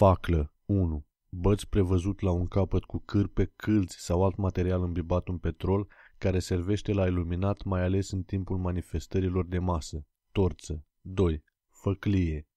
faclă 1. Băți prevăzut la un capăt cu cârpe, câlți sau alt material îmbibat în petrol care servește la iluminat mai ales în timpul manifestărilor de masă. Torță. 2. Făclie.